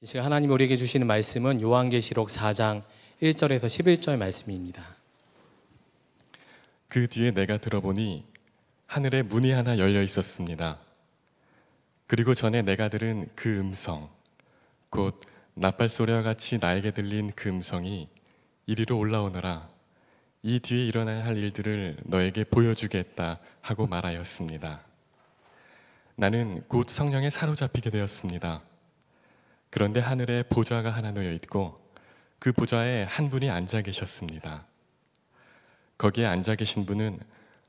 이시 하나님 우리에게 주시는 말씀은 요한계시록 4장 1절에서 11절 말씀입니다. 그 뒤에 내가 들어보니 하늘에 문이 하나 열려 있었습니다. 그리고 전에 내가 들은 그 음성, 곧 낯발소리와 같이 나에게 들린 그 음성이 이리로 올라오너라. 이 뒤에 일어나야 할 일들을 너에게 보여주겠다 하고 말하였습니다. 나는 곧 성령에 사로잡히게 되었습니다. 그런데 하늘에 보좌가 하나 놓여 있고 그 보좌에 한 분이 앉아 계셨습니다. 거기에 앉아 계신 분은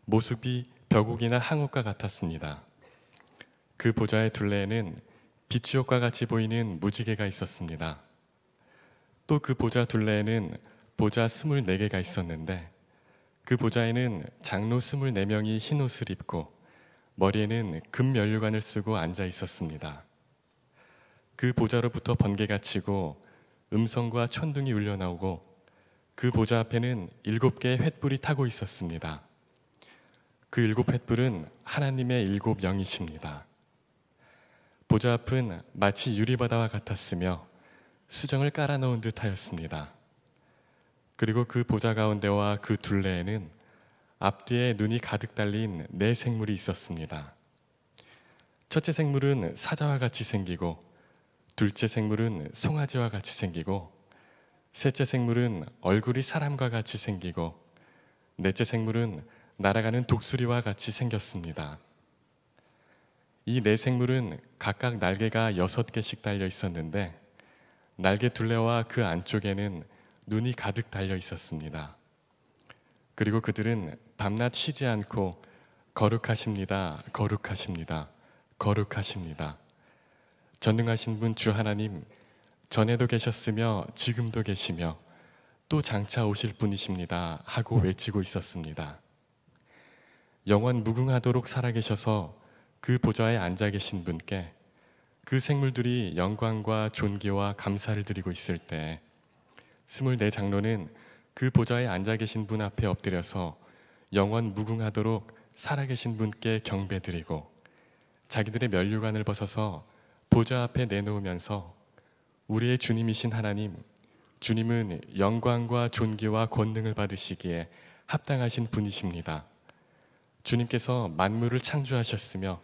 모습이 벽옥이나 항옥과 같았습니다. 그 보좌의 둘레에는 빛지옥과 같이 보이는 무지개가 있었습니다. 또 그 보좌 둘레에는 보좌 24개가 있었는데 그 보좌에는 장로 24명이 흰 옷을 입고 머리에는 금 면류관을 쓰고 앉아 있었습니다. 그 보좌로부터 번개가 치고 음성과 천둥이 울려나오고 그 보좌 앞에는 일곱 개의 횃불이 타고 있었습니다. 그 일곱 횃불은 하나님의 일곱 영이십니다. 보좌 앞은 마치 유리바다와 같았으며 수정을 깔아놓은 듯하였습니다. 그리고 그 보좌 가운데와 그 둘레에는 앞뒤에 눈이 가득 달린 네 생물이 있었습니다. 첫째 생물은 사자와 같이 생기고 둘째 생물은 송아지와 같이 생기고 셋째 생물은 얼굴이 사람과 같이 생기고 넷째 생물은 날아가는 독수리와 같이 생겼습니다. 이 네 생물은 각각 날개가 여섯 개씩 달려 있었는데 날개 둘레와 그 안쪽에는 눈이 가득 달려 있었습니다. 그리고 그들은 밤낮 쉬지 않고 거룩하십니다. 거룩하십니다. 거룩하십니다. 전능하신 분 주 하나님, 전에도 계셨으며 지금도 계시며 또 장차 오실 분이십니다. 하고 외치고 있었습니다. 영원 무궁하도록 살아계셔서 그 보좌에 앉아 계신 분께 그 생물들이 영광과 존귀와 감사를 드리고 있을 때 스물네 장로는 그 보좌에 앉아 계신 분 앞에 엎드려서 영원 무궁하도록 살아계신 분께 경배드리고 자기들의 면류관을 벗어서 보좌 앞에 내놓으면서 우리의 주님이신 하나님, 주님은 영광과 존귀와 권능을 받으시기에 합당하신 분이십니다. 주님께서 만물을 창조하셨으며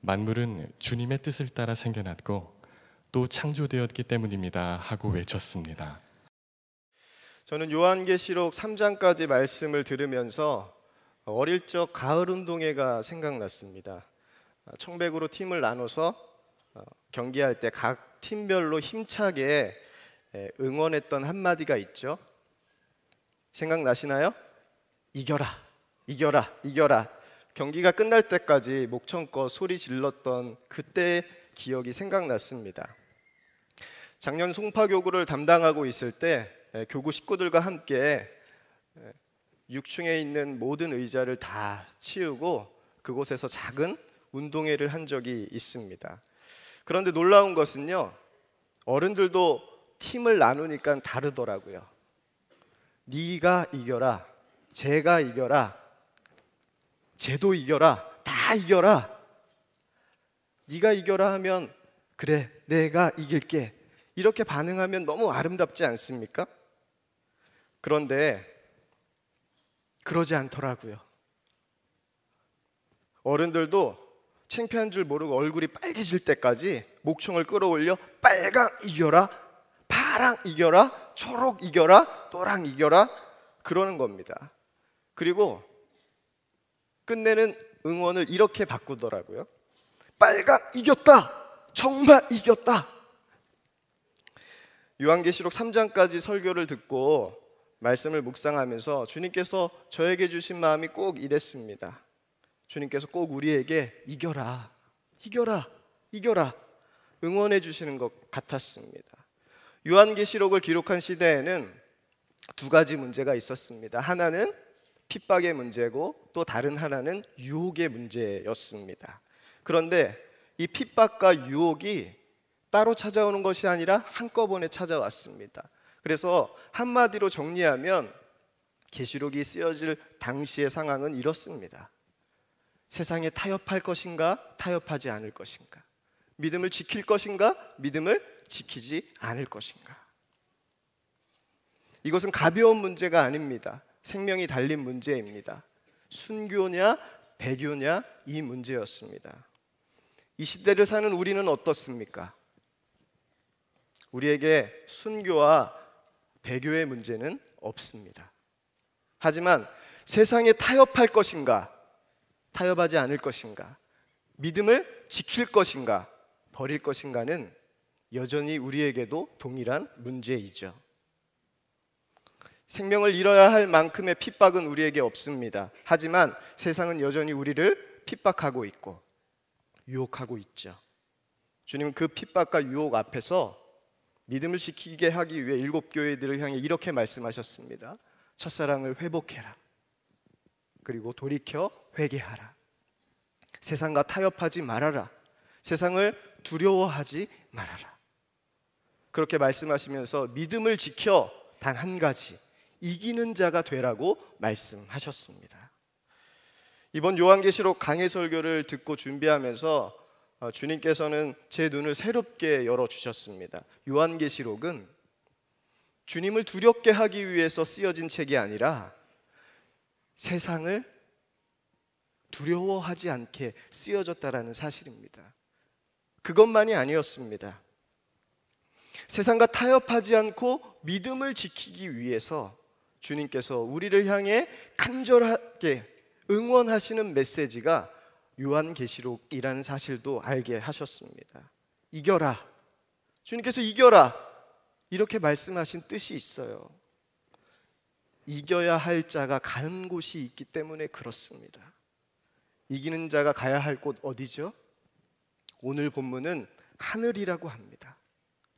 만물은 주님의 뜻을 따라 생겨났고 또 창조되었기 때문입니다 하고 외쳤습니다. 저는 요한계시록 3장까지 말씀을 들으면서 어릴 적 가을 운동회가 생각났습니다. 청백으로 팀을 나눠서 어, 경기할 때 각 팀별로 힘차게 응원했던 한마디가 있죠. 생각나시나요? 이겨라, 이겨라, 이겨라. 경기가 끝날 때까지 목청껏 소리 질렀던 그때 기억이 생각났습니다. 작년 송파교구를 담당하고 있을 때 교구 식구들과 함께 6층에 있는 모든 의자를 다 치우고 그곳에서 작은 운동회를 한 적이 있습니다. 그런데 놀라운 것은요. 어른들도 팀을 나누니까 다르더라고요. 네가 이겨라. 제가 이겨라. 쟤도 이겨라. 다 이겨라. 네가 이겨라 하면 그래. 내가 이길게. 이렇게 반응하면 너무 아름답지 않습니까? 그런데 그러지 않더라고요. 어른들도 창피한 줄 모르고 얼굴이 빨개질 때까지 목청을 끌어올려 빨강 이겨라, 파랑 이겨라, 초록 이겨라, 노랑 이겨라 그러는 겁니다. 그리고 끝내는 응원을 이렇게 바꾸더라고요. 빨강 이겼다. 정말 이겼다. 요한계시록 3장까지 설교를 듣고 말씀을 묵상하면서 주님께서 저에게 주신 마음이 꼭 이랬습니다. 주님께서 꼭 우리에게 이겨라, 이겨라, 이겨라 응원해 주시는 것 같았습니다. 요한계시록을 기록한 시대에는 두 가지 문제가 있었습니다. 하나는 핍박의 문제고 또 다른 하나는 유혹의 문제였습니다. 그런데 이 핍박과 유혹이 따로 찾아오는 것이 아니라 한꺼번에 찾아왔습니다. 그래서 한마디로 정리하면 계시록이 쓰여질 당시의 상황은 이렇습니다. 세상에 타협할 것인가 타협하지 않을 것인가 믿음을 지킬 것인가 믿음을 지키지 않을 것인가 이것은 가벼운 문제가 아닙니다 생명이 달린 문제입니다 순교냐 배교냐 이 문제였습니다 이 시대를 사는 우리는 어떻습니까? 우리에게 순교와 배교의 문제는 없습니다. 하지만 세상에 타협할 것인가 타협하지 않을 것인가, 믿음을 지킬 것인가, 버릴 것인가는 여전히 우리에게도 동일한 문제이죠. 생명을 잃어야 할 만큼의 핍박은 우리에게 없습니다. 하지만 세상은 여전히 우리를 핍박하고 있고 유혹하고 있죠. 주님은 그 핍박과 유혹 앞에서 믿음을 지키게 하기 위해 일곱 교회들을 향해 이렇게 말씀하셨습니다. 첫사랑을 회복해라. 그리고 돌이켜 회개하라. 세상과 타협하지 말아라. 세상을 두려워하지 말아라. 그렇게 말씀하시면서 믿음을 지켜 단 한 가지 이기는 자가 되라고 말씀하셨습니다. 이번 요한계시록 강해 설교를 듣고 준비하면서 어, 주님께서는 제 눈을 새롭게 열어 주셨습니다. 요한계시록은 주님을 두렵게 하기 위해서 쓰여진 책이 아니라 세상을 두려워하지 않게 쓰여졌다라는 사실입니다. 그것만이 아니었습니다. 세상과 타협하지 않고 믿음을 지키기 위해서 주님께서 우리를 향해 간절하게 응원하시는 메시지가 요한계시록이라는 사실도 알게 하셨습니다. 이겨라. 주님께서 이겨라. 이렇게 말씀하신 뜻이 있어요. 이겨야 할 자가 가는 곳이 있기 때문에 그렇습니다. 이기는 자가 가야 할 곳 어디죠? 오늘 본문은 하늘이라고 합니다.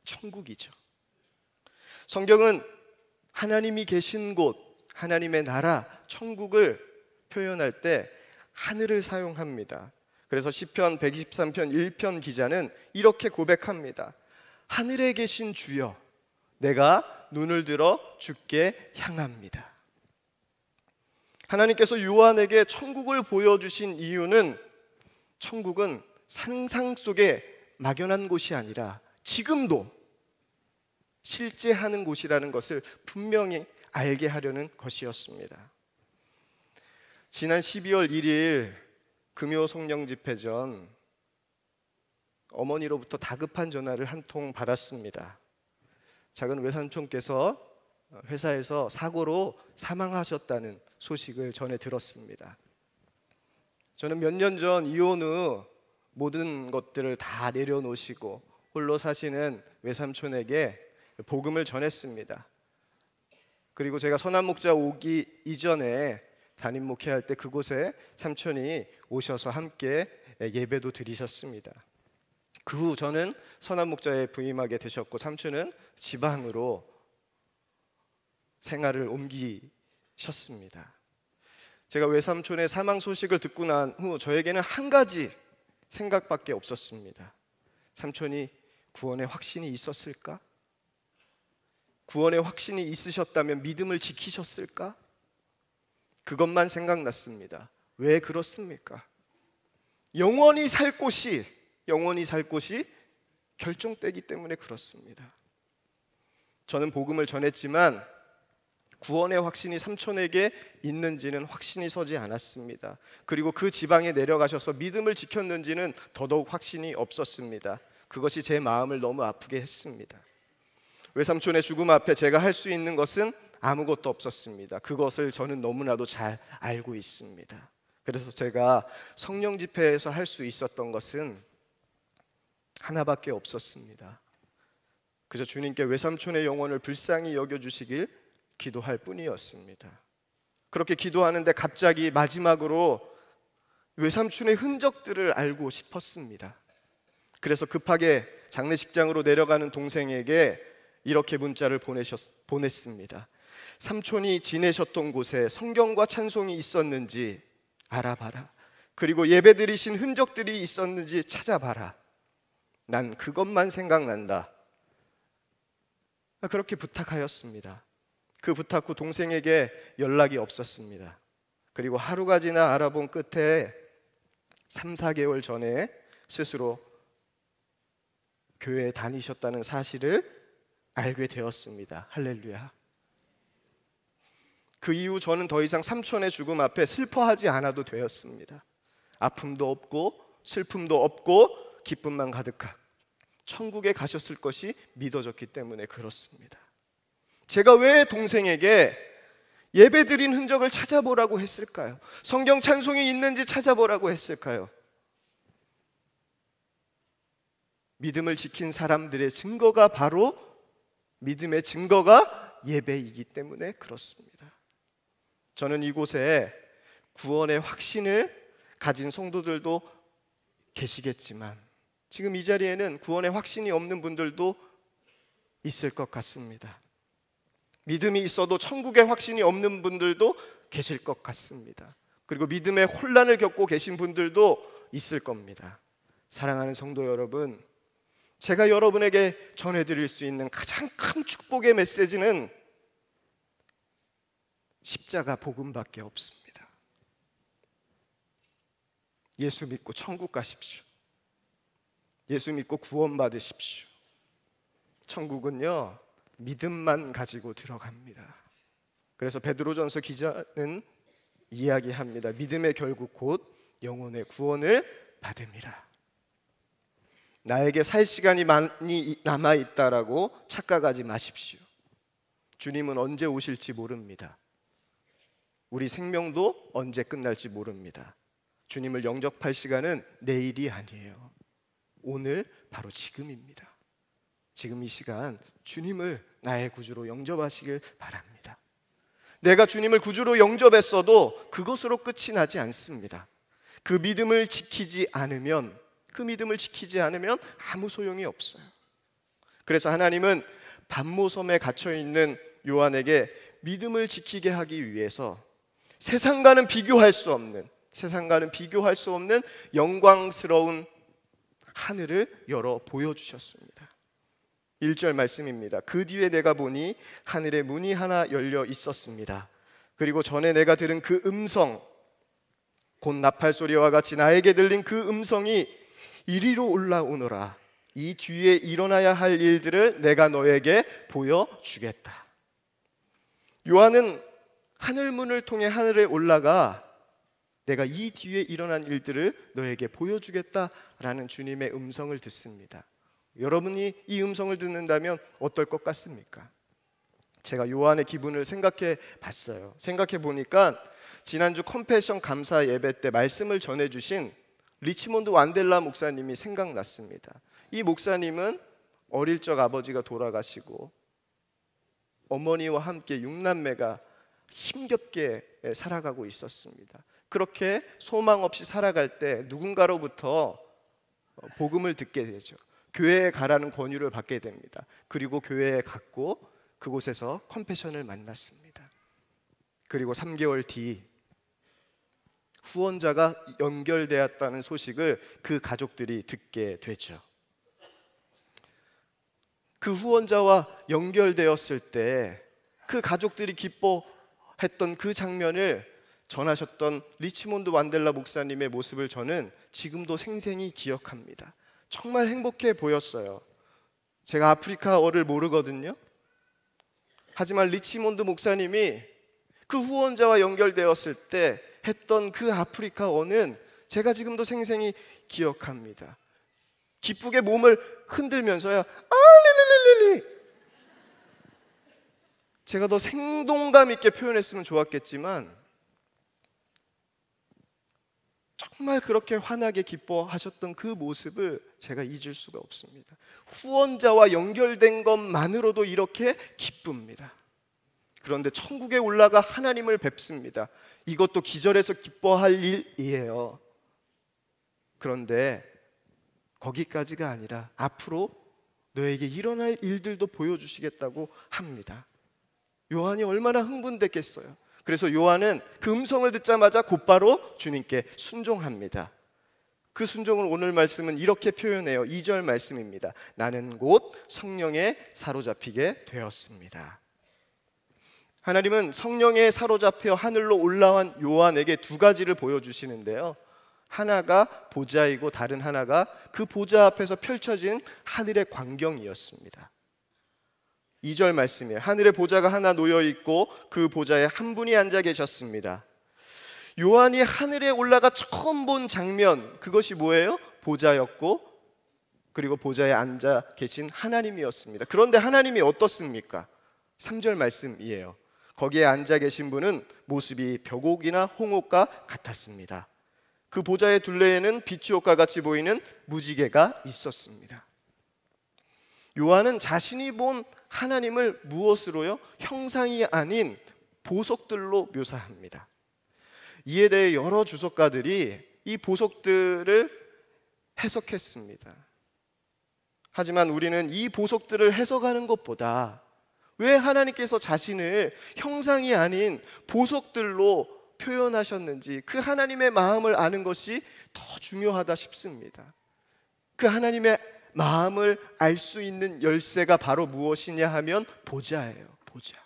천국이죠. 성경은 하나님이 계신 곳, 하나님의 나라, 천국을 표현할 때 하늘을 사용합니다. 그래서 시편 123편 1편 기자는 이렇게 고백합니다. 하늘에 계신 주여, 내가 눈을 들어 주께 향합니다. 하나님께서 요한에게 천국을 보여주신 이유는 천국은 상상 속에 막연한 곳이 아니라 지금도 실제 하는 곳이라는 것을 분명히 알게 하려는 것이었습니다. 지난 12월 1일 금요 성령 집회 전 어머니로부터 다급한 전화를 한 통 받았습니다. 작은 외삼촌께서 회사에서 사고로 사망하셨다는 소식을 전해 들었습니다. 저는 몇 년 전 이혼 후 모든 것들을 다 내려놓으시고 홀로 사시는 외삼촌에게 복음을 전했습니다. 그리고 제가 선한 목자 오기 이전에 담임 목회할 때 그곳에 삼촌이 오셔서 함께 예배도 드리셨습니다. 그 후 저는 선한 목자에 부임하게 되셨고 삼촌은 지방으로 생활을 옮기셨습니다. 제가 외삼촌의 사망 소식을 듣고 난 후 저에게는 한 가지 생각밖에 없었습니다. 삼촌이 구원의 확신이 있었을까? 구원의 확신이 있으셨다면 믿음을 지키셨을까? 그것만 생각났습니다. 왜 그렇습니까? 영원히 살 곳이 영원히 살 곳이 결정되기 때문에 그렇습니다. 저는 복음을 전했지만 구원의 확신이 삼촌에게 있는지는 확신이 서지 않았습니다. 그리고 그 지방에 내려가셔서 믿음을 지켰는지는 더더욱 확신이 없었습니다. 그것이 제 마음을 너무 아프게 했습니다. 외삼촌의 죽음 앞에 제가 할 수 있는 것은 아무것도 없었습니다. 그것을 저는 너무나도 잘 알고 있습니다. 그래서 제가 성령 집회에서 할 수 있었던 것은 하나밖에 없었습니다. 그저 주님께 외삼촌의 영혼을 불쌍히 여겨 주시길 기도할 뿐이었습니다. 그렇게 기도하는데 갑자기 마지막으로 외삼촌의 흔적들을 알고 싶었습니다. 그래서 급하게 장례식장으로 내려가는 동생에게 이렇게 문자를 보내셨, 보냈습니다. 삼촌이 지내셨던 곳에 성경과 찬송이 있었는지 알아봐라. 그리고 예배 드리신 흔적들이 있었는지 찾아봐라. 난 그것만 생각난다. 그렇게 부탁하였습니다. 그 부탁 후 동생에게 연락이 없었습니다. 그리고 하루가 지나 알아본 끝에 3, 4개월 전에 스스로 교회에 다니셨다는 사실을 알게 되었습니다. 할렐루야. 그 이후 저는 더 이상 삼촌의 죽음 앞에 슬퍼하지 않아도 되었습니다. 아픔도 없고 슬픔도 없고 기쁨만 가득한 천국에 가셨을 것이 믿어졌기 때문에 그렇습니다. 제가 왜 동생에게 예배 드린 흔적을 찾아보라고 했을까요? 성경 찬송이 있는지 찾아보라고 했을까요? 믿음을 지킨 사람들의 증거가 바로 믿음의 증거가 예배이기 때문에 그렇습니다. 저는 이곳에 구원의 확신을 가진 성도들도 계시겠지만 지금 이 자리에는 구원의 확신이 없는 분들도 있을 것 같습니다. 믿음이 있어도 천국에 확신이 없는 분들도 계실 것 같습니다. 그리고 믿음의 혼란을 겪고 계신 분들도 있을 겁니다. 사랑하는 성도 여러분, 제가 여러분에게 전해드릴 수 있는 가장 큰 축복의 메시지는 십자가 복음밖에 없습니다. 예수 믿고 천국 가십시오. 예수 믿고 구원받으십시오. 천국은요, 믿음만 가지고 들어갑니다. 그래서 베드로전서 기자는 이야기합니다. 믿음의 결국 곧 영혼의 구원을 받음이라. 나에게 살 시간이 많이 남아 있다라고 착각하지 마십시오. 주님은 언제 오실지 모릅니다. 우리 생명도 언제 끝날지 모릅니다. 주님을 영접할 시간은 내일이 아니에요. 오늘 바로 지금입니다. 지금 이 시간 주님을 나의 구주로 영접하시길 바랍니다. 내가 주님을 구주로 영접했어도 그것으로 끝이 나지 않습니다. 그 믿음을 지키지 않으면 그 믿음을 지키지 않으면 아무 소용이 없어요. 그래서 하나님은 반모섬에 갇혀 있는 요한에게 믿음을 지키게 하기 위해서 세상과는 비교할 수 없는 세상과는 비교할 수 없는 영광스러운 하늘을 열어 보여주셨습니다. 1절 말씀입니다. 그 뒤에 내가 보니 하늘에 문이 하나 열려 있었습니다. 그리고 전에 내가 들은 그 음성 곧 나팔 소리와 같이 나에게 들린 그 음성이 이리로 올라오너라. 이 뒤에 일어나야 할 일들을 내가 너에게 보여주겠다. 요한은 하늘 문을 통해 하늘에 올라가 내가 이 뒤에 일어난 일들을 너에게 보여주겠다라는 주님의 음성을 듣습니다. 여러분이 이 음성을 듣는다면 어떨 것 같습니까? 제가 요한의 기분을 생각해 봤어요. 생각해 보니까 지난주 컴패션 감사 예배 때 말씀을 전해 주신 리치몬드 완델라 목사님이 생각났습니다. 이 목사님은 어릴 적 아버지가 돌아가시고 어머니와 함께 육남매가 힘겹게 살아가고 있었습니다. 그렇게 소망 없이 살아갈 때 누군가로부터 복음을 듣게 되죠. 교회에 가라는 권유를 받게 됩니다. 그리고 교회에 갔고 그곳에서 컴패션을 만났습니다. 그리고 3개월 뒤 후원자가 연결되었다는 소식을 그 가족들이 듣게 되죠. 그 후원자와 연결되었을 때 그 가족들이 기뻐했던 그 장면을 전하셨던 리치몬드 완델라 목사님의 모습을 저는 지금도 생생히 기억합니다. 정말 행복해 보였어요. 제가 아프리카어를 모르거든요. 하지만 리치몬드 목사님이 그 후원자와 연결되었을 때 했던 그 아프리카어는 제가 지금도 생생히 기억합니다. 기쁘게 몸을 흔들면서요. 아, 릴릴릴리 제가 더 생동감 있게 표현했으면 좋았겠지만 정말 그렇게 환하게 기뻐하셨던 그 모습을 제가 잊을 수가 없습니다. 후원자와 연결된 것만으로도 이렇게 기쁩니다. 그런데 천국에 올라가 하나님을 뵙습니다. 이것도 기절해서 기뻐할 일이에요. 그런데 거기까지가 아니라 앞으로 너에게 일어날 일들도 보여주시겠다고 합니다. 요한이 얼마나 흥분됐겠어요. 그래서 요한은 그 음성을 듣자마자 곧바로 주님께 순종합니다. 그 순종을 오늘 말씀은 이렇게 표현해요. 2절 말씀입니다. 나는 곧 성령에 사로잡히게 되었습니다. 하나님은 성령에 사로잡혀 하늘로 올라온 요한에게 두 가지를 보여주시는데요. 하나가 보좌이고 다른 하나가 그 보좌 앞에서 펼쳐진 하늘의 광경이었습니다. 2절 말씀이에요. 하늘에 보좌가 하나 놓여 있고 그 보좌에 한 분이 앉아 계셨습니다. 요한이 하늘에 올라가 처음 본 장면 그것이 뭐예요? 보좌였고 그리고 보좌에 앉아 계신 하나님이었습니다. 그런데 하나님이 어떻습니까? 3절 말씀이에요. 거기에 앉아 계신 분은 모습이 벽옥이나 홍옥과 같았습니다. 그 보좌의 둘레에는 비추옥과 같이 보이는 무지개가 있었습니다. 요한은 자신이 본 하나님을 무엇으로요? 형상이 아닌 보석들로 묘사합니다. 이에 대해 여러 주석가들이 이 보석들을 해석했습니다. 하지만 우리는 이 보석들을 해석하는 것보다 왜 하나님께서 자신을 형상이 아닌 보석들로 표현하셨는지 그 하나님의 마음을 아는 것이 더 중요하다 싶습니다. 그 하나님의 마음을 알 수 있는 열쇠가 바로 무엇이냐 하면 보자예요. 보자.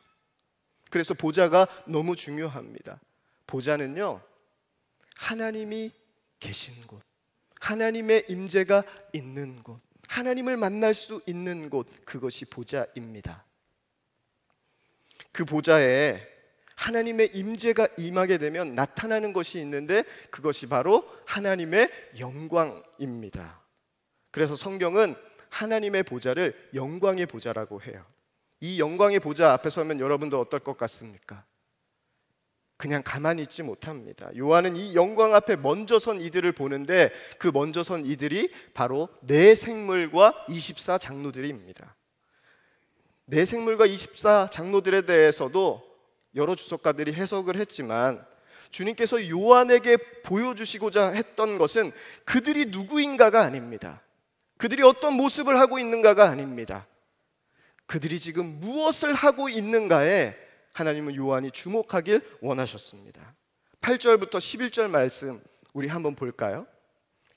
그래서 보자가 너무 중요합니다. 보자는요. 하나님이 계신 곳. 하나님의 임재가 있는 곳. 하나님을 만날 수 있는 곳. 그것이 보자입니다. 그 보자에 하나님의 임재가 임하게 되면 나타나는 것이 있는데 그것이 바로 하나님의 영광입니다. 그래서 성경은 하나님의 보좌를 영광의 보좌라고 해요. 이 영광의 보좌 앞에 서면 여러분도 어떨 것 같습니까? 그냥 가만히 있지 못합니다. 요한은 이 영광 앞에 먼저 선 이들을 보는데 그 먼저 선 이들이 바로 내 생물과 24 장로들입니다. 내 생물과 24 장로들에 대해서도 여러 주석가들이 해석을 했지만 주님께서 요한에게 보여주시고자 했던 것은 그들이 누구인가가 아닙니다. 그들이 어떤 모습을 하고 있는가가 아닙니다. 그들이 지금 무엇을 하고 있는가에 하나님은 요한이 주목하길 원하셨습니다. 8절부터 11절 말씀 우리 한번 볼까요?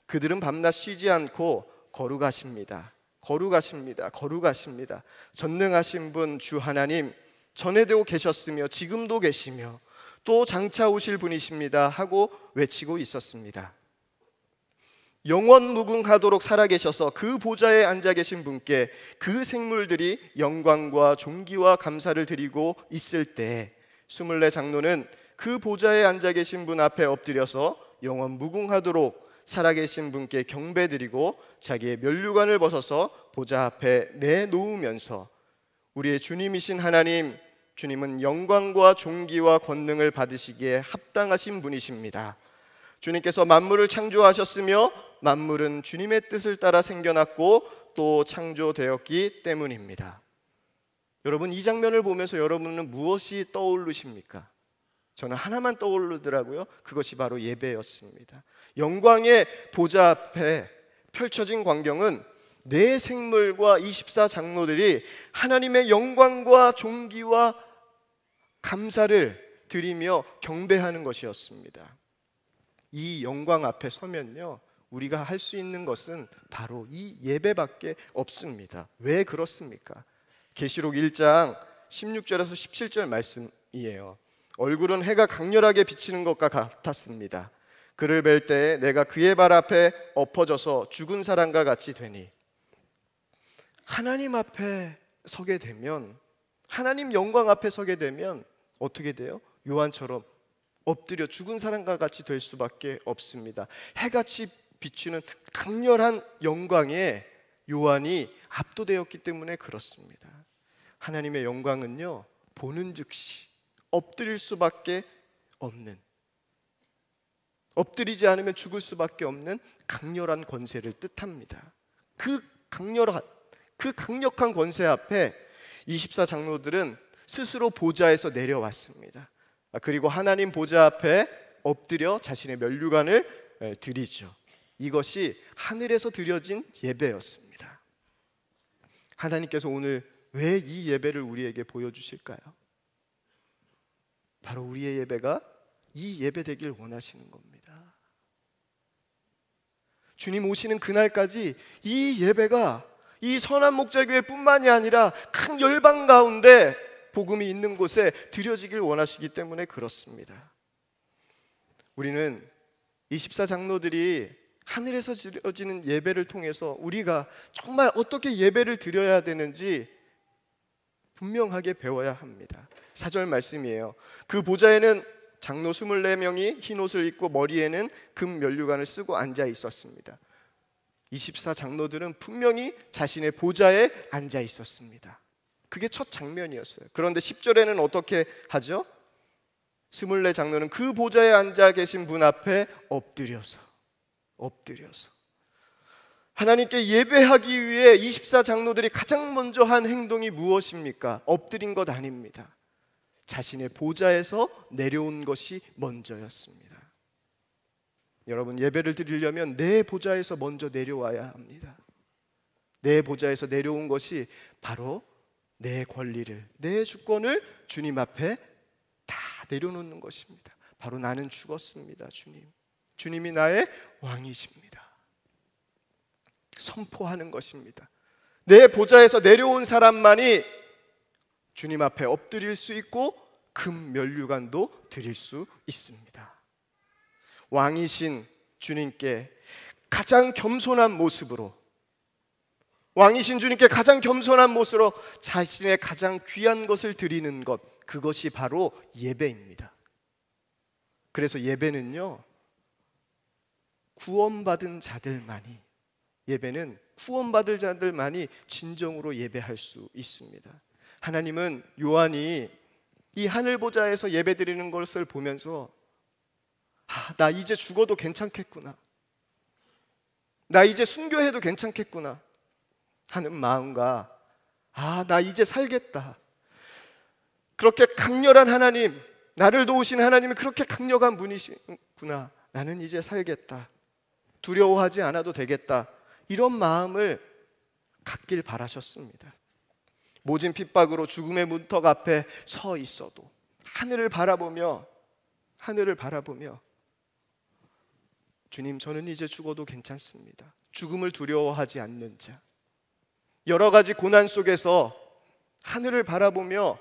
그들은 밤낮 쉬지 않고 거룩하십니다. 거룩하십니다. 거룩하십니다. 전능하신 분 주 하나님 전에도 계셨으며 지금도 계시며 또 장차 오실 분이십니다 하고 외치고 있었습니다. 영원 무궁하도록 살아계셔서 그 보좌에 앉아 계신 분께 그 생물들이 영광과 존귀와 감사를 드리고 있을 때 스물네 장로는 그 보좌에 앉아 계신 분 앞에 엎드려서 영원 무궁하도록 살아계신 분께 경배드리고 자기의 면류관을 벗어서 보좌 앞에 내놓으면서 우리의 주님이신 하나님 주님은 영광과 존귀와 권능을 받으시기에 합당하신 분이십니다. 주님께서 만물을 창조하셨으며 만물은 주님의 뜻을 따라 생겨났고 또 창조되었기 때문입니다. 여러분 이 장면을 보면서 여러분은 무엇이 떠오르십니까? 저는 하나만 떠오르더라고요. 그것이 바로 예배였습니다. 영광의 보좌 앞에 펼쳐진 광경은 네 생물과 24 장로들이 하나님의 영광과 존귀와 감사를 드리며 경배하는 것이었습니다. 이 영광 앞에 서면요. 우리가 할 수 있는 것은 바로 이 예배밖에 없습니다. 왜 그렇습니까? 계시록 1장 16절에서 17절 말씀이에요. 얼굴은 해가 강렬하게 비치는 것과 같았습니다. 그를 뵐 때에 내가 그의 발 앞에 엎어져서 죽은 사람과 같이 되니 하나님 앞에 서게 되면 하나님 영광 앞에 서게 되면 어떻게 돼요? 요한처럼 엎드려 죽은 사람과 같이 될 수밖에 없습니다. 해같이 비추는 강렬한 영광에 요한이 압도되었기 때문에 그렇습니다. 하나님의 영광은요, 보는 즉시 엎드릴 수밖에 없는 엎드리지 않으면 죽을 수밖에 없는 강렬한 권세를 뜻합니다. 그 강렬한 그 강력한 권세 앞에 24 장로들은 스스로 보좌에서 내려왔습니다. 아, 그리고 하나님 보좌 앞에 엎드려 자신의 면류관을 드리죠. 이것이 하늘에서 드려진 예배였습니다. 하나님께서 오늘 왜 이 예배를 우리에게 보여주실까요? 바로 우리의 예배가 이 예배 되길 원하시는 겁니다. 주님 오시는 그날까지 이 예배가 이 선한 목자교회뿐만이 아니라 큰 열방 가운데 복음이 있는 곳에 드려지길 원하시기 때문에 그렇습니다. 우리는 24 장로들이 하늘에서 드려지는 예배를 통해서 우리가 정말 어떻게 예배를 드려야 되는지 분명하게 배워야 합니다. 사절 말씀이에요. 그 보좌에는 장로 24명이 흰 옷을 입고 머리에는 금 면류관을 쓰고 앉아 있었습니다. 24 장로들은 분명히 자신의 보좌에 앉아 있었습니다. 그게 첫 장면이었어요. 그런데 10절에는 어떻게 하죠? 24 장로는 그 보좌에 앉아 계신 분 앞에 엎드려서 엎드려서 하나님께 예배하기 위해 24장로들이 가장 먼저 한 행동이 무엇입니까? 엎드린 것 아닙니다. 자신의 보좌에서 내려온 것이 먼저였습니다. 여러분 예배를 드리려면 내 보좌에서 먼저 내려와야 합니다. 내 보좌에서 내려온 것이 바로 내 권리를, 내 주권을 주님 앞에 다 내려놓는 것입니다. 바로 나는 죽었습니다, 주님. 주님이 나의 왕이십니다. 선포하는 것입니다. 내 보좌에서 내려온 사람만이 주님 앞에 엎드릴 수 있고 금 면류관도 드릴 수 있습니다. 왕이신 주님께 가장 겸손한 모습으로 왕이신 주님께 가장 겸손한 모습으로 자신의 가장 귀한 것을 드리는 것 그것이 바로 예배입니다. 그래서 예배는요 구원받은 자들만이 예배는 구원받을 자들만이 진정으로 예배할 수 있습니다. 하나님은 요한이 이 하늘 보좌에서 예배드리는 것을 보면서 아, 나 이제 죽어도 괜찮겠구나. 나 이제 순교해도 괜찮겠구나 하는 마음과 아, 나 이제 살겠다. 그렇게 강렬한 하나님, 나를 도우신 하나님이 그렇게 강력한 분이시구나. 나는 이제 살겠다. 두려워하지 않아도 되겠다. 이런 마음을 갖길 바라셨습니다. 모진 핍박으로 죽음의 문턱 앞에 서 있어도 하늘을 바라보며 하늘을 바라보며 주님 저는 이제 죽어도 괜찮습니다. 죽음을 두려워하지 않는 자. 여러 가지 고난 속에서 하늘을 바라보며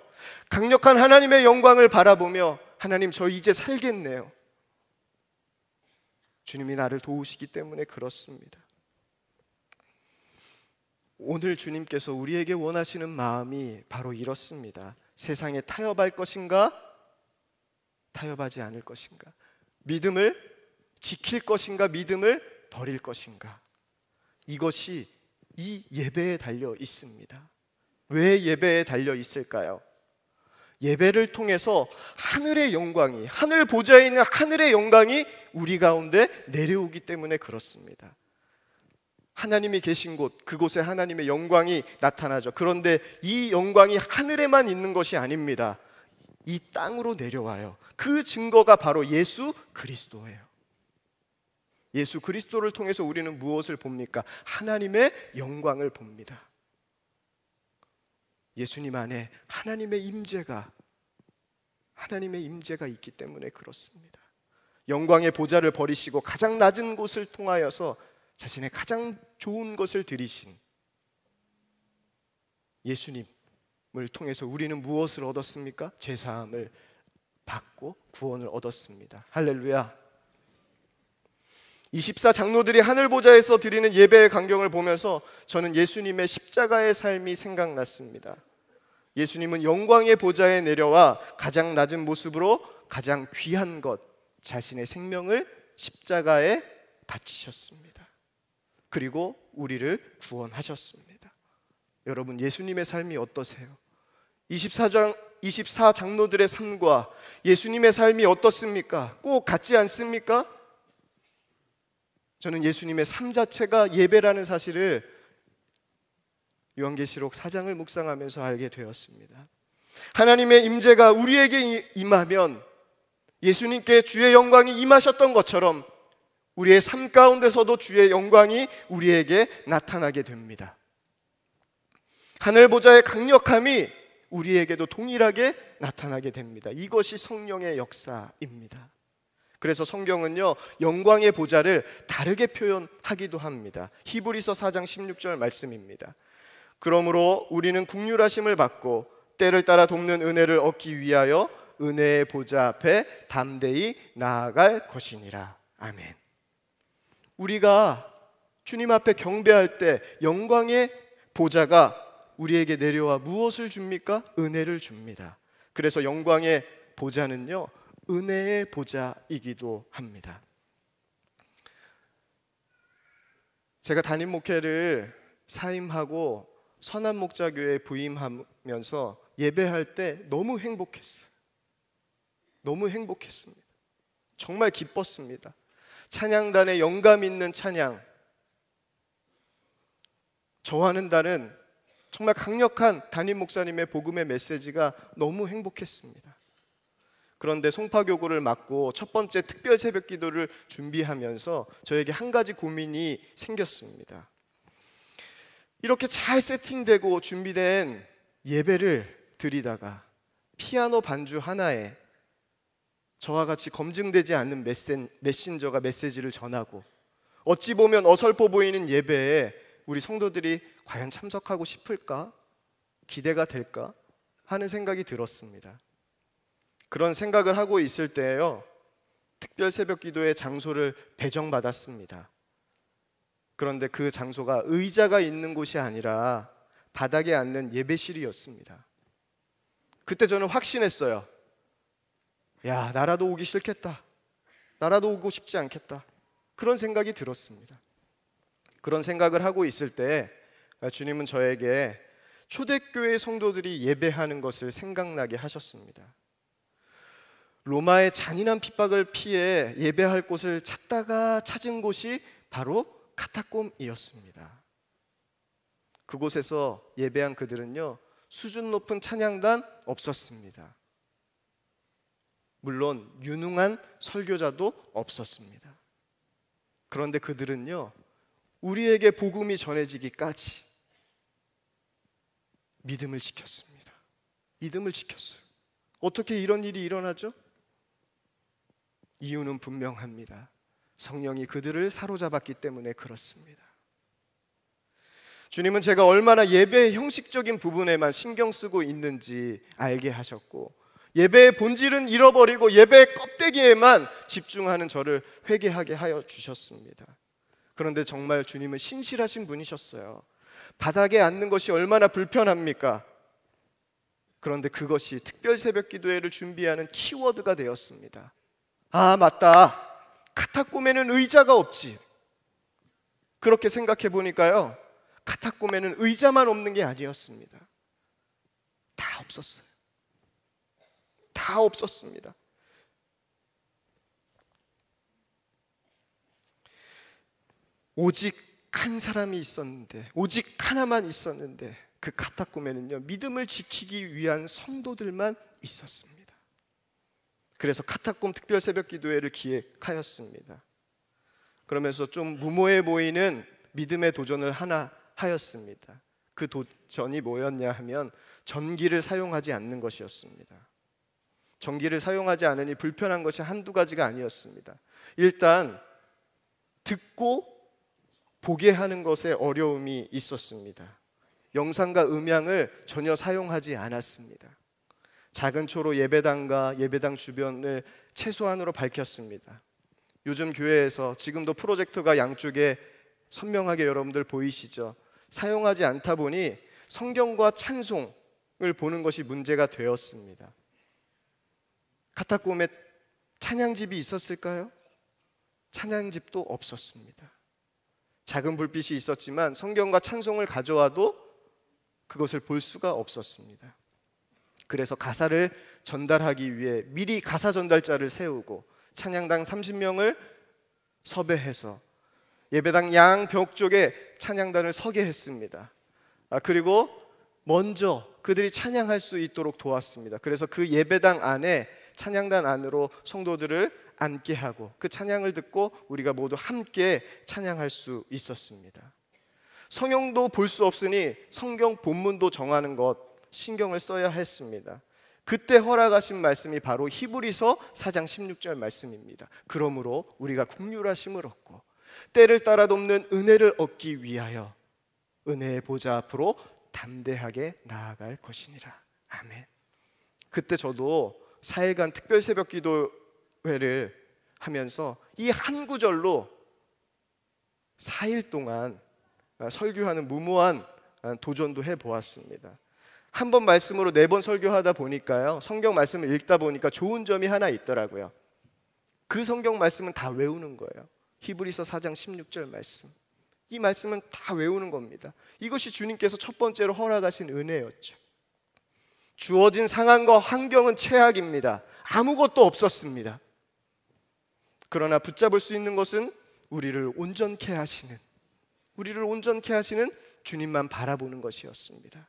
강력한 하나님의 영광을 바라보며 하나님 저 이제 살겠네요. 주님이 나를 도우시기 때문에 그렇습니다. 오늘 주님께서 우리에게 원하시는 마음이 바로 이렇습니다. 세상에 타협할 것인가? 타협하지 않을 것인가? 믿음을 지킬 것인가? 믿음을 버릴 것인가? 이것이 이 예배에 달려 있습니다. 왜 예배에 달려 있을까요? 예배를 통해서 하늘의 영광이 하늘 보좌에 있는 하늘의 영광이 우리 가운데 내려오기 때문에 그렇습니다. 하나님이 계신 곳 그곳에 하나님의 영광이 나타나죠. 그런데 이 영광이 하늘에만 있는 것이 아닙니다. 이 땅으로 내려와요. 그 증거가 바로 예수 그리스도예요. 예수 그리스도를 통해서 우리는 무엇을 봅니까? 하나님의 영광을 봅니다. 예수님 안에 하나님의 임재가 하나님의 임재가 있기 때문에 그렇습니다. 영광의 보좌를 버리시고 가장 낮은 곳을 통하여서 자신의 가장 좋은 것을 드리신 예수님을 통해서 우리는 무엇을 얻었습니까? 죄 사함을 받고 구원을 얻었습니다. 할렐루야. 24 장로들이 하늘 보좌에서 드리는 예배의 광경을 보면서 저는 예수님의 십자가의 삶이 생각났습니다. 예수님은 영광의 보좌에 내려와 가장 낮은 모습으로 가장 귀한 것, 자신의 생명을 십자가에 바치셨습니다. 그리고 우리를 구원하셨습니다. 여러분, 예수님의 삶이 어떠세요? 24장 24 장로들의 삶과 예수님의 삶이 어떻습니까? 꼭 같지 않습니까? 저는 예수님의 삶 자체가 예배라는 사실을 요한계시록 4장을 묵상하면서 알게 되었습니다. 하나님의 임재가 우리에게 임하면 예수님께 주의 영광이 임하셨던 것처럼 우리의 삶 가운데서도 주의 영광이 우리에게 나타나게 됩니다. 하늘 보좌의 강력함이 우리에게도 동일하게 나타나게 됩니다. 이것이 성령의 역사입니다. 그래서 성경은요 영광의 보좌를 다르게 표현하기도 합니다. 히브리서 4장 16절 말씀입니다. 그러므로 우리는 국률하심을 받고 때를 따라 돕는 은혜를 얻기 위하여 은혜의 보좌 앞에 담대히 나아갈 것이니라. 아멘. 우리가 주님 앞에 경배할 때 영광의 보좌가 우리에게 내려와 무엇을 줍니까? 은혜를 줍니다. 그래서 영광의 보좌는요 은혜의 보좌이기도 합니다. 제가 담임 목회를 사임하고 선한 목자 교회 부임하면서 예배할 때 너무 행복했어요. 너무 행복했습니다. 정말 기뻤습니다. 찬양단의 영감 있는 찬양. 저와는 다른 정말 강력한 담임 목사님의 복음의 메시지가 너무 행복했습니다. 그런데 송파교구를 맡고 첫 번째 특별 새벽 기도를 준비하면서 저에게 한 가지 고민이 생겼습니다. 이렇게 잘 세팅되고 준비된 예배를 드리다가 피아노 반주 하나에 저와 같이 검증되지 않는 메신, 메신저가 메시지를 전하고 어찌 보면 어설퍼 보이는 예배에 우리 성도들이 과연 참석하고 싶을까? 기대가 될까? 하는 생각이 들었습니다. 그런 생각을 하고 있을 때에요. 특별 새벽 기도의 장소를 배정받았습니다. 그런데 그 장소가 의자가 있는 곳이 아니라 바닥에 앉는 예배실이었습니다. 그때 저는 확신했어요. 야, 나라도 오기 싫겠다. 나라도 오고 싶지 않겠다. 그런 생각이 들었습니다. 그런 생각을 하고 있을 때 주님은 저에게 초대교회 성도들이 예배하는 것을 생각나게 하셨습니다. 로마의 잔인한 핍박을 피해 예배할 곳을 찾다가 찾은 곳이 바로 카타콤이었습니다. 그곳에서 예배한 그들은요, 수준 높은 찬양단 없었습니다. 물론 유능한 설교자도 없었습니다. 그런데 그들은요, 우리에게 복음이 전해지기까지 믿음을 지켰습니다. 믿음을 지켰어요. 어떻게 이런 일이 일어나죠? 이유는 분명합니다. 성령이 그들을 사로잡았기 때문에 그렇습니다. 주님은 제가 얼마나 예배의 형식적인 부분에만 신경 쓰고 있는지 알게 하셨고 예배의 본질은 잃어버리고 예배의 껍데기에만 집중하는 저를 회개하게 하여 주셨습니다. 그런데 정말 주님은 신실하신 분이셨어요. 바닥에 앉는 것이 얼마나 불편합니까? 그런데 그것이 특별 새벽 기도회를 준비하는 키워드가 되었습니다. 아, 맞다. 카타콤에는 의자가 없지. 그렇게 생각해 보니까요. 카타콤에는 의자만 없는 게 아니었습니다. 다 없었어요. 다 없었습니다. 오직 한 사람이 있었는데, 오직 하나만 있었는데, 그 카타콤에는요, 믿음을 지키기 위한 성도들만 있었습니다. 그래서 카타콤 특별 새벽 기도회를 기획하였습니다. 그러면서 좀 무모해 보이는 믿음의 도전을 하나 하였습니다. 그 도전이 뭐였냐 하면 전기를 사용하지 않는 것이었습니다. 전기를 사용하지 않으니 불편한 것이 한두 가지가 아니었습니다. 일단 듣고 보게 하는 것에 어려움이 있었습니다. 영상과 음향을 전혀 사용하지 않았습니다. 작은 초로 예배당과 예배당 주변을 최소한으로 밝혔습니다. 요즘 교회에서 지금도 프로젝터가 양쪽에 선명하게 여러분들 보이시죠? 사용하지 않다 보니 성경과 찬송을 보는 것이 문제가 되었습니다. 카타콤에 찬양집이 있었을까요? 찬양집도 없었습니다. 작은 불빛이 있었지만 성경과 찬송을 가져와도 그것을 볼 수가 없었습니다. 그래서 가사를 전달하기 위해 미리 가사 전달자를 세우고 찬양당 30명을 섭외해서 예배당 양 벽 쪽에 찬양단을 서게 했습니다. 아, 그리고 먼저 그들이 찬양할 수 있도록 도왔습니다. 그래서 그 예배당 안에 찬양단 안으로 성도들을 앉게 하고 그 찬양을 듣고 우리가 모두 함께 찬양할 수 있었습니다. 성경도 볼 수 없으니 성경 본문도 정하는 것 신경을 써야 했습니다. 그때 허락하신 말씀이 바로 히브리서 4장 16절 말씀입니다. 그러므로 우리가 국률하심을 얻고 때를 따라 돕는 은혜를 얻기 위하여 은혜의 보좌 앞으로 담대하게 나아갈 것이니라. 아멘. 그때 저도 4일간 특별 새벽 기도회를 하면서 이 한 구절로 4일 동안 어, 설교하는 무모한 어, 도전도 해 보았습니다. 한번 말씀으로 네 번 설교하다 보니까요. 성경 말씀을 읽다 보니까 좋은 점이 하나 있더라고요. 그 성경 말씀은 다 외우는 거예요. 히브리서 4장 16절 말씀. 이 말씀은 다 외우는 겁니다. 이것이 주님께서 첫 번째로 허락하신 은혜였죠. 주어진 상황과 환경은 최악입니다. 아무것도 없었습니다. 그러나 붙잡을 수 있는 것은 우리를 온전케 하시는, 우리를 온전케 하시는 주님만 바라보는 것이었습니다.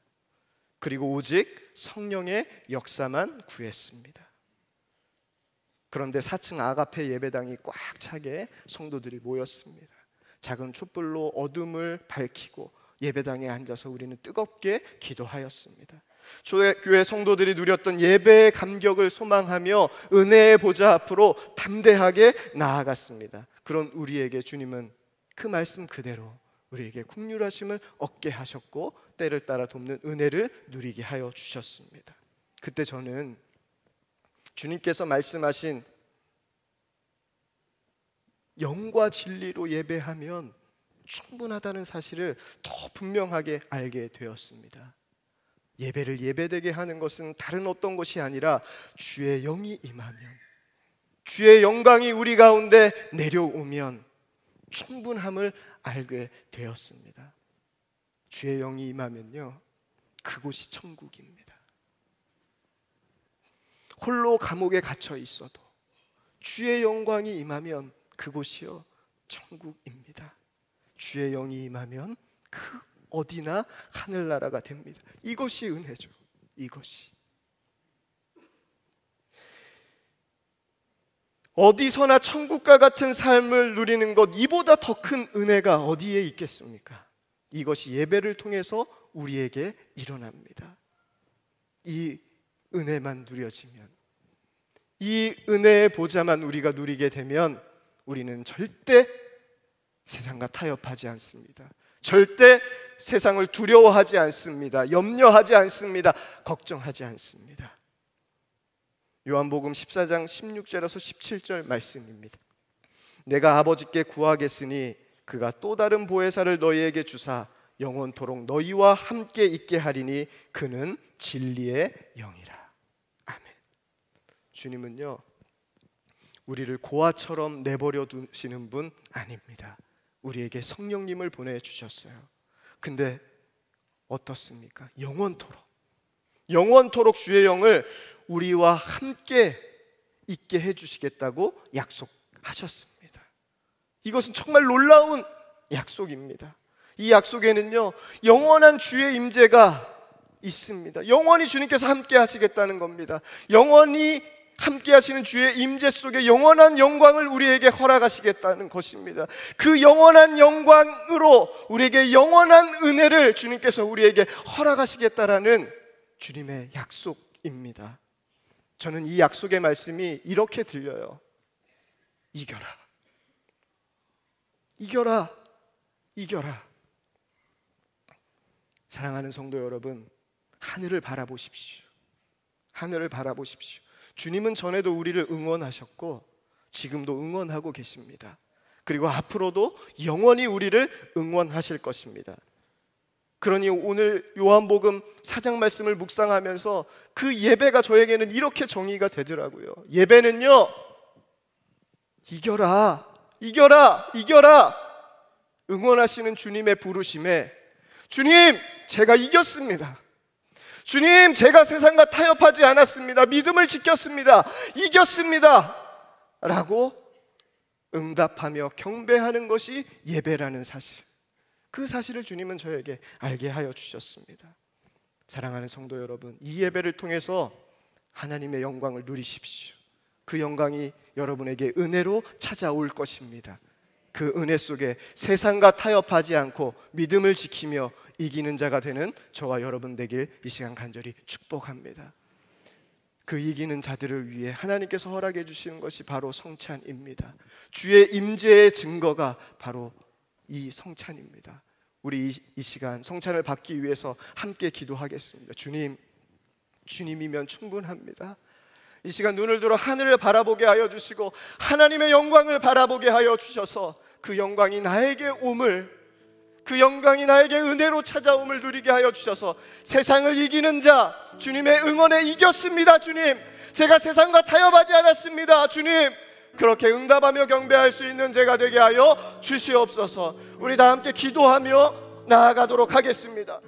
그리고 오직 성령의 역사만 구했습니다. 그런데 4층 아가페 예배당이 꽉 차게 성도들이 모였습니다. 작은 촛불로 어둠을 밝히고 예배당에 앉아서 우리는 뜨겁게 기도하였습니다. 교회 성도들이 누렸던 예배의 감격을 소망하며 은혜의 보좌 앞으로 담대하게 나아갔습니다. 그런 우리에게 주님은 그 말씀 그대로 우리에게 국률하심을 얻게 하셨고 때를 따라 돕는 은혜를 누리게 하여 주셨습니다. 그때 저는 주님께서 말씀하신 영과 진리로 예배하면 충분하다는 사실을 더 분명하게 알게 되었습니다. 예배를 예배되게 하는 것은 다른 어떤 것이 아니라 주의 영이 임하면 주의 영광이 우리 가운데 내려오면 충분함을 알게 되었습니다. 주의 영이 임하면요. 그곳이 천국입니다. 홀로 감옥에 갇혀 있어도 주의 영광이 임하면 그곳이요 천국입니다. 주의 영이 임하면 그 어디나 하늘나라가 됩니다. 이것이 은혜죠. 이것이 어디서나 천국과 같은 삶을 누리는 것 이보다 더 큰 은혜가 어디에 있겠습니까? 이것이 예배를 통해서 우리에게 일어납니다. 이 은혜만 누려지면 이 은혜의 보좌만 우리가 누리게 되면 우리는 절대 세상과 타협하지 않습니다. 절대 세상을 두려워하지 않습니다. 염려하지 않습니다. 걱정하지 않습니다. 요한복음 14장 16절에서 17절 말씀입니다. 내가 아버지께 구하겠으니 그가 또 다른 보혜사를 너희에게 주사 영원토록 너희와 함께 있게 하리니 그는 진리의 영이라. 아멘. 주님은요. 우리를 고아처럼 내버려 두시는 분 아닙니다. 우리에게 성령님을 보내 주셨어요. 근데 어떻습니까? 영원토록 영원토록 주의 영을 우리와 함께 있게 해 주시겠다고 약속하셨습니다. 이것은 정말 놀라운 약속입니다. 이 약속에는요, 영원한 주의 임재가 있습니다. 영원히 주님께서 함께 하시겠다는 겁니다. 영원히 함께 하시는 주의 임재 속에 영원한 영광을 우리에게 허락하시겠다는 것입니다. 그 영원한 영광으로 우리에게 영원한 은혜를 주님께서 우리에게 허락하시겠다라는 주님의 약속입니다. 저는 이 약속의 말씀이 이렇게 들려요. 이겨라. 이겨라, 이겨라. 사랑하는 성도 여러분, 하늘을 바라보십시오. 하늘을 바라보십시오. 주님은 전에도 우리를 응원하셨고, 지금도 응원하고 계십니다. 그리고 앞으로도 영원히 우리를 응원하실 것입니다. 그러니 오늘 요한복음 사장 말씀을 묵상하면서 그 예배가 저에게는 이렇게 정의가 되더라고요. 예배는요, 이겨라. 이겨라, 이겨라! 응원하시는 주님의 부르심에 주님, 제가 이겼습니다. 주님, 제가 세상과 타협하지 않았습니다. 믿음을 지켰습니다. 이겼습니다. 라고 응답하며 경배하는 것이 예배라는 사실. 그 사실을 주님은 저에게 알게 하여 주셨습니다. 사랑하는 성도 여러분, 이 예배를 통해서 하나님의 영광을 누리십시오. 그 영광이 여러분에게 은혜로 찾아올 것입니다. 그 은혜 속에 세상과 타협하지 않고 믿음을 지키며 이기는 자가 되는 저와 여러분 되길 이 시간 간절히 축복합니다. 그 이기는 자들을 위해 하나님께서 허락해 주시는 것이 바로 성찬입니다. 주의 임재의 증거가 바로 이 성찬입니다. 우리 이, 시간 성찬을 받기 위해서 함께 기도하겠습니다. 주님, 주님이면 충분합니다. 이 시간 눈을 들어 하늘을 바라보게 하여 주시고 하나님의 영광을 바라보게 하여 주셔서 그 영광이 나에게 옴을 그 영광이 나에게 은혜로 찾아옴을 누리게 하여 주셔서 세상을 이기는 자 주님의 응원에 이겼습니다 주님 제가 세상과 타협하지 않았습니다 주님 그렇게 응답하며 경배할 수 있는 제가 되게 하여 주시옵소서 우리 다 함께 기도하며 나아가도록 하겠습니다